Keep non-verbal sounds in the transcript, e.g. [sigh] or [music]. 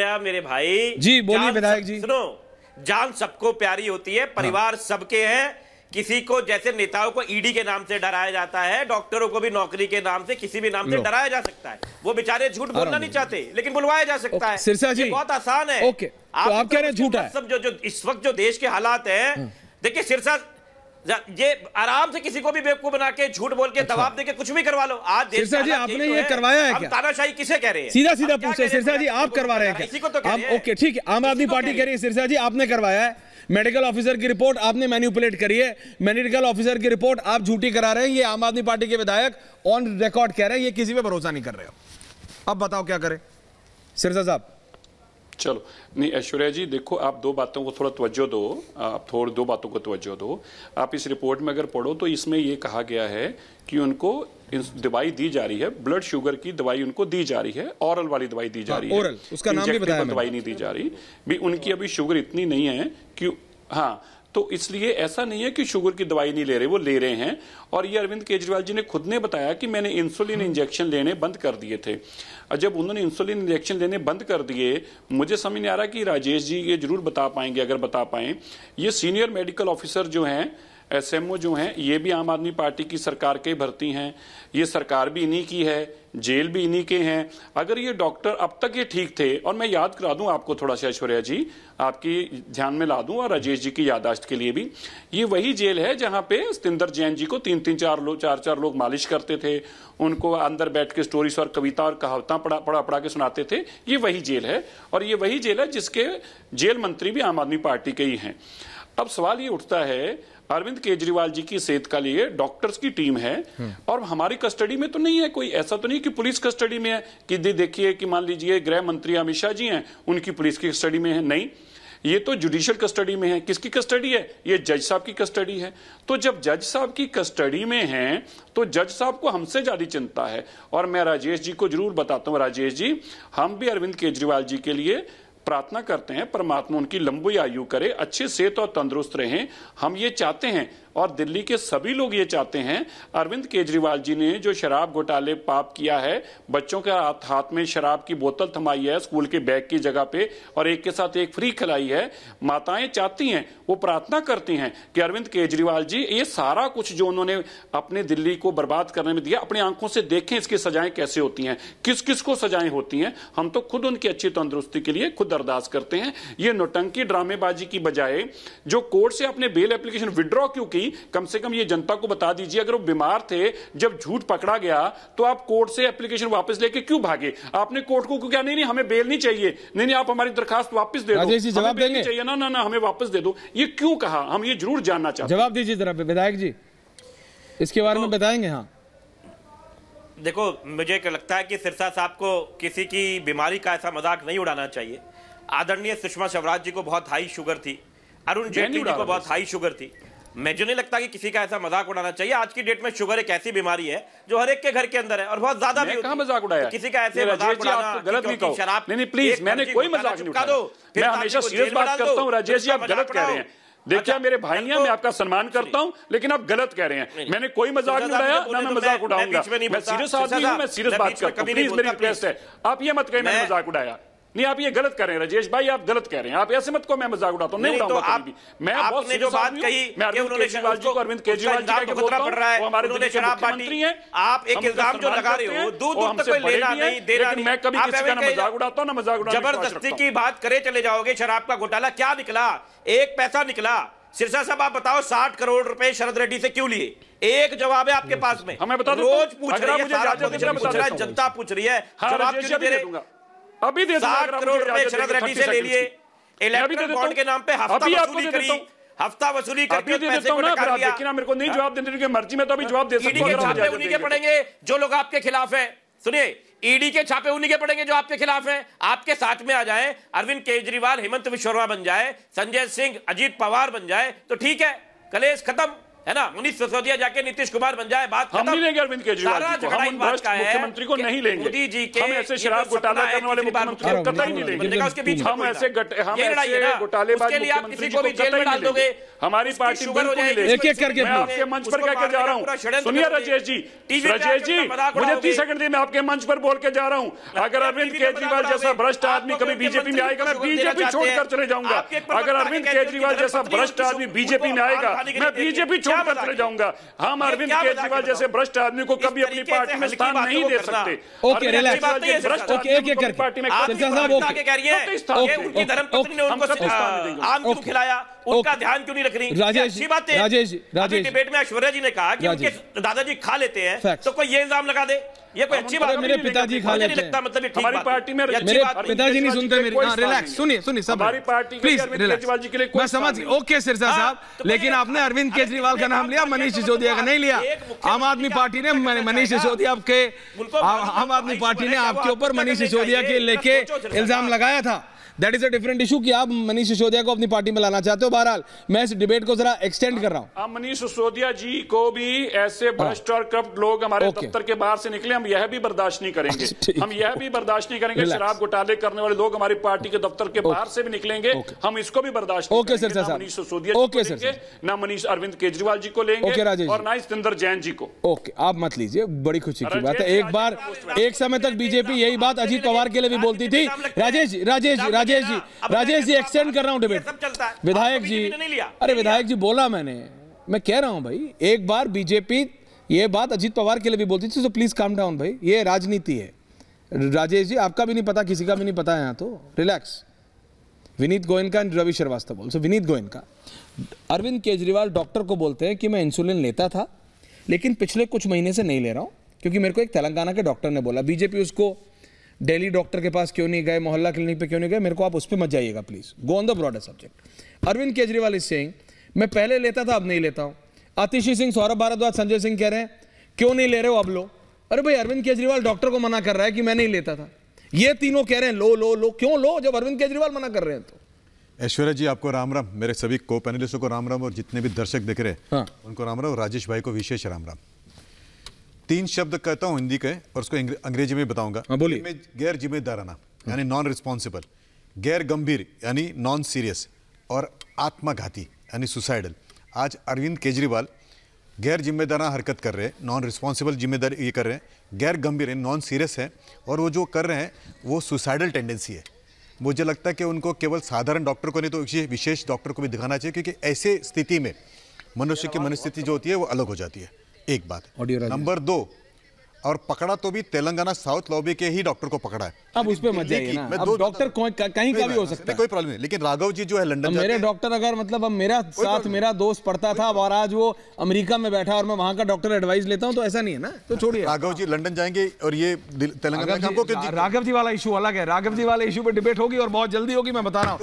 मेरे भाई जी बोलिए विधायक जी सुनो जान सबको प्यारी होती है परिवार हाँ। सबके हैं किसी को जैसे नेताओं को ईडी के नाम से डराया जाता है डॉक्टरों को भी नौकरी के नाम से किसी भी नाम से डराया जा सकता है वो बेचारे झूठ बोलना नहीं चाहते लेकिन बुलवाया जा सकता है सिरसा जी बहुत आसान है ओके आप, तो आप कह रहे झूठा सब जो जो इस वक्त जो देश के हालात है हाँ। देखिए सिरसा ये आराम से किसी को भी बेवकूफ बना के झूठ बोल के अच्छा। दबाव देके कुछ भी करवा लो आज सिरसा जी आपने ये करवाया है क्या तानाशाही किसे कह रहे हैं सीधा सीधा पूछे सिरसा जी आप करवा रहे हैं क्या को तो ओके ठीक है आम आदमी पार्टी कह रही है सिरसा जी आपने करवाया है मेडिकल ऑफिसर की रिपोर्ट आपने मैन्यूपुलेट करी है मेडिकल ऑफिसर की रिपोर्ट आप झूठी करा रहे हैं ये आम आदमी पार्टी के विधायक ऑन रिकॉर्ड कह रहे हैं ये किसी पे भरोसा नहीं कर रहे हो अब बताओ क्या करें सिरसा साहब चलो नहीं ऐश्वर्या जी देखो आप दो बातों को थोड़ा तवज्जो दो आप थोड़ी दो बातों को तवज्जो दो आप इस रिपोर्ट में अगर पढ़ो तो इसमें ये कहा गया है कि उनको दवाई दी जा रही है ब्लड शुगर की दवाई उनको दी जा रही है ओरल वाली दवाई दी जा हाँ, रही है ओरल उसका नाम भी बताया दवाई नहीं दी जा रही भी उनकी अभी शुगर इतनी नहीं है कि हाँ तो इसलिए ऐसा नहीं है कि शुगर की दवाई नहीं ले रहे वो ले रहे हैं और ये अरविंद केजरीवाल जी ने खुद ने बताया कि मैंने इंसुलिन इंजेक्शन हम्म। लेने बंद कर दिए थे जब उन्होंने इंसुलिन इंजेक्शन लेने बंद कर दिए मुझे समझ नहीं आ रहा कि राजेश जी ये जरूर बता पाएंगे अगर बता पाए ये सीनियर मेडिकल ऑफिसर जो हैं एसएमओ जो हैं ये भी आम आदमी पार्टी की सरकार के भर्ती हैं ये सरकार भी इन्हीं की है जेल भी इन्हीं के हैं अगर ये डॉक्टर अब तक ये ठीक थे और मैं याद करा दूं आपको थोड़ा सा ऐश्वर्या जी आपकी ध्यान में ला दूं और राजेश जी की यादाश्त के लिए भी ये वही जेल है जहां पे सतिंदर जैन जी को तीन तीन चार लोग चार चार लोग मालिश करते थे उनको अंदर बैठ के स्टोरीज और कविता और कहावता पढ़ा पढ़ा पढ़ा के सुनाते थे ये वही जेल है और ये वही जेल है जिसके जेल मंत्री भी आम आदमी पार्टी के ही हैं अब सवाल ये उठता है अरविंद केजरीवाल जी की सेहत का लिए डॉक्टर्स की टीम है हम्म। और हमारी कस्टडी में तो नहीं है कोई ऐसा तो नहीं कि पुलिस कस्टडी में है कि देखिए कि मान लीजिए गृह मंत्री अमित शाह जी हैं उनकी पुलिस की कस्टडी में है नहीं ये तो जुडिशियल कस्टडी में है किसकी कस्टडी है ये जज साहब की कस्टडी है तो जब जज साहब की कस्टडी में है तो जज साहब को हमसे ज्यादा चिंता है और मैं राजेश जी को जरूर बताता हूं राजेश जी हम भी अरविंद केजरीवाल जी के लिए प्रार्थना करते हैं परमात्मा उनकी लंबी आयु करे अच्छे सेहत और तंदुरुस्त रहें हम ये चाहते हैं और दिल्ली के सभी लोग ये चाहते हैं अरविंद केजरीवाल जी ने जो शराब घोटाले पाप किया है बच्चों के हाथ हाथ में शराब की बोतल थमाई है स्कूल के बैग की जगह पे और एक के साथ एक फ्री खिलाई है माताएं चाहती हैं वो प्रार्थना करती हैं कि अरविंद केजरीवाल जी ये सारा कुछ जो उन्होंने अपने दिल्ली को बर्बाद करने में दिया अपनी आंखों से देखें इसकी सजाएं कैसे होती हैं किस किस को सजाएं होती हैं हम तो खुद उनकी अच्छी तंदुरुस्ती के लिए खुद अरदास करते हैं ये नोटंकी ड्रामेबाजी की बजाय जो कोर्ट से आपने बेल एप्लीकेशन विड्रॉ क्यों की कम से कम ये जनता को बता दीजिए अगर वो बीमार थे जब झूठ पकड़ा गया तो आप कोर्ट से एप्लीकेशन वापस लेके क्यों भागे आपने कोर्ट को क्या नहीं नहीं हमें बेल नहीं चाहिए नहीं नहीं आप हमारी दरखास्त वापस दे दो जवाब देंगे चाहिए ना ना ना हमें वापस दे दो ये क्यों कहा हम ये जरूर जानना चाहते जवाब दीजिए जरा विधायक जी इसके बारे में तो- बताएंगे हाँ देखो मुझे लगता है कि सिरसा साहब को किसी की बीमारी का ऐसा मजाक नहीं उड़ाना चाहिए आदरणीय सुषमा स्वराज जी को बहुत हाई शुगर थी अरुण जेटली जी को बहुत हाई शुगर थी मुझे नहीं लगता कि किसी का ऐसा मजाक उड़ाना चाहिए आज की डेट में शुगर एक ऐसी बीमारी है जो हर एक के घर के अंदर है और बहुत ज्यादा भी कहा मजाक उड़ाया किसी का ऐसे मजाक उड़ाना गलत भी कहो शराब नहीं प्लीज मैंने कोई मजाक नहीं उठाया मैं हमेशा सीरियस बात करता हूँ राजेश जी अच्छा, आप गलत कह रहे हैं देखिए अच्छा, मेरे भाई मैं आपका सम्मान करता हूं लेकिन आप गलत कह रहे हैं मैंने कोई मजाक नहीं उड़ाया ना मैं मजाक उड़ाऊंगा मैं सीरियस आदमी हूं मैं सीरियस बात करता हूं प्लीज मेरी रिक्वेस्ट है आप ये मत कहिए मैंने मजाक उड़ाया नहीं आप ये गलत कह रहे हैं राजेश भाई आप गलत कह रहे हैं आप ऐसे मत को मैं मजाक उड़ाता हूँ नहीं, नहीं तो आप, मैं आपने जो बात कही अरविंद केजरीवाल जी को अरविंद केजरीवाल जी खतरा तो पड़ रहा है हमारे आप एक इल्जाम जो लगा रहे हो दूर मैं कभी मजाक उड़ाता हूँ मजाक जबरदस्ती की बात करे चले जाओगे शराब का घोटाला क्या निकला एक पैसा निकला सिरसा साहब आप बताओ साठ करोड़ रुपए शरद रेड्डी से क्यों लिए एक जवाब है आपके पास में हमें हाँ, बता रोज पूछ रही है जनता पूछ रही है अभी दे सात करोड़ रुपए शरद रेड्डी से ले लिए के नाम पे हफ्ता वसूली करी हफ्ता वसूली करके पैसे को मेरे को नहीं जवाब देने की मर्जी में तो अभी जवाब दे छापे उन्हीं के पड़ेंगे जो लोग आपके खिलाफ है सुनिए ईडी के छापे उन्हीं के पड़ेंगे जो आपके खिलाफ है आपके साथ में आ जाए अरविंद केजरीवाल हेमंत विश्वर्मा बन जाए संजय सिंह अजीत पवार बन जाए तो ठीक है कलेश खत्म है ना मनीष सिसोदिया जाके नीतीश कुमार बन जाए बात हम नहीं लेंगे अरविंद केजरीवाल जी को नहीं लेंगे मोदी जी के ऐसे शराब घोटाला करने वाले मुख्यमंत्री उसके बीच हम ऐसे जेल में डाल दोगे हमारी पार्टी मैं आपके मंच पर क्या जा रहा हूँ सुनिए राजेश जी राजेश जी मुझे सेकंड आपके मंच पर बोल के जा रहा हूँ अगर अरविंद तो केजरीवाल जैसा भ्रष्ट आदमी कभी बीजेपी में आएगा मैं तो बीजेपी छोड़कर चले जाऊंगा अगर अरविंद केजरीवाल जैसा भ्रष्ट आदमी बीजेपी में आएगा मैं बीजेपी छोड़ क्या बतला जाऊंगा हम अरविंद केजरीवाल जैसे भ्रष्ट आदमी को कभी अपनी पार्टी में स्थान नहीं तो दे सकते तो ओके पार्टी में खिलाया उनका ध्यान क्यों नहीं रख रही राजेश बात राजेश राजेश डिबेट में ऐश्वर्या जी ने कहा कि उनके दादाजी खा लेते हैं तो कोई ये इल्जाम लगा दे ये कोई मतलब अच्छी बात मेरे पिताजी खा लेते हैं मतलब हमारी पार्टी में मेरे पिताजी नहीं सुनते मेरी हां रिलैक्स सुनिए सुनिए सब हमारी पार्टी प्लीज केजरीवाल जी के लिए मैं समझ ओके सिरसा हाँ, साहब तो लेकिन आपने अरविंद केजरीवाल का नाम लिया मनीष सिसोदिया का नहीं लिया आम आदमी पार्टी ने मनीष सिसोदिया के आम आदमी पार्टी ने तो आपके ऊपर मनीष सिसोदिया के लेके इल्जाम लगाया था that is a different issue कि आप मनीष सिसोदिया को अपनी पार्टी में लाना चाहते हो बहरहाल मैं इस डिबेट को जरा एक्सटेंड कर रहा हूँ आप मनीष सिसोदिया जी को भी ऐसे हाँ। भ्रष्ट और करप्ट लोग हमारे दफ्तर के बाहर से निकले हम यह भी बर्दाश्त नहीं करेंगे [laughs] हम यह भी बर्दाश्त नहीं करेंगे शराब घोटाले करने वाले लोग हमारी पार्टी के दफ्तर के बाहर से भी निकलेंगे हम इसको भी बर्दाश्त okay sir Manish Sisodia okay sir ना मनीष अरविंद केजरीवाल जी को लेंगे और ना सतेंद्र जैन जी को ओके आप मत लीजिए बड़ी खुशी की बात है एक बार एक समय तक बीजेपी यही बात अजीत पवार के लिए भी बोलती थी राजेश राजेश राजेश जी राजेश जी एक्सटेंड कर रहा हूँ डिबेट विधायक जी अरे विधायक जी बोला मैंने मैं कह रहा हूँ भाई एक बार बीजेपी ये बात अजीत पवार के लिए भी बोलती थी तो प्लीज काम डाउन भाई ये राजनीति है राजेश जी आपका भी नहीं पता किसी का भी नहीं पता है यहाँ तो रिलैक्स विनीत गोयनका एंड रवि श्रीवास्तव बोल सो विनीत गोयनका अरविंद केजरीवाल डॉक्टर को बोलते हैं कि मैं इंसुलिन लेता था लेकिन पिछले कुछ महीने से नहीं ले रहा हूँ क्योंकि मेरे को एक तेलंगाना के डॉक्टर ने बोला बीजेपी उसको डेली डॉक्टर के पास क्यों नहीं गए मोहल्ला क्लिनिक पे क्यों नहीं गए मेरे को आप उस पर मत जाइएगा please go on the broader subject Arvind Kejriwal is saying मैं पहले लेता था अब नहीं लेता हूँ आतिशी सिंह सौरभ भारद्वाज संजय सिंह कह रहे हैं क्यों नहीं ले रहे हो अब लो अरे भाई अरविंद केजरीवाल डॉक्टर को मना कर रहा है कि मैं नहीं लेता था ये तीनों कह रहे हैं लो लो लो क्यों लो जब अरविंद केजरीवाल मना कर रहे हैं तो ऐश्वर्या जी आपको राम राम मेरे सभी को पैनलिस्टों को राम राम और जितने भी दर्शक दिख रहे हैं हाँ। उनको राम राम और राजेश भाई को विशेष राम राम तीन शब्द कहता हूँ हिंदी के और उसको अंग्रेजी में बताऊंगा हाँ, बोलिए गैर जिम्मेदाराना यानी नॉन रिस्पॉन्सिबल गैर गंभीर यानी नॉन सीरियस और आत्माघाती यानी सुसाइडल आज अरविंद केजरीवाल गैर जिम्मेदाराना हरकत कर रहे हैं नॉन रिस्पॉन्सिबल जिम्मेदारी ये कर रहे हैं गैर गंभीर है नॉन सीरियस है और वो जो कर रहे हैं वो सुसाइडल टेंडेंसी है मुझे लगता है कि उनको केवल साधारण डॉक्टर को नहीं तो विशेष डॉक्टर को भी दिखाना चाहिए क्योंकि ऐसे स्थिति में मनुष्य की मनस्थिति जो होती है वो अलग हो जाती है एक बात ऑडियो नंबर दो और पकड़ा तो भी तेलंगाना साउथ लॉबी के ही डॉक्टर को पकड़ा है अब उस पर मत जाइए डॉक्टर कहीं का भी हो सकता है कोई प्रॉब्लम नहीं लेकिन राघव जी जो है लंदन मेरे डॉक्टर अगर मतलब अब मेरा साथ मेरा दोस्त पढ़ता था और आज वो अमेरिका में बैठा और मैं वहां का डॉक्टर एडवाइस लेता हूँ तो ऐसा नहीं है ना तो छोड़िए राघव जी लंडन जाएंगे और ये तेलंगाना राघव जी वाला इशू अलग है राघव जी वाले इशू पर डिबेट होगी और बहुत जल्दी होगी मैं बता रहा हूँ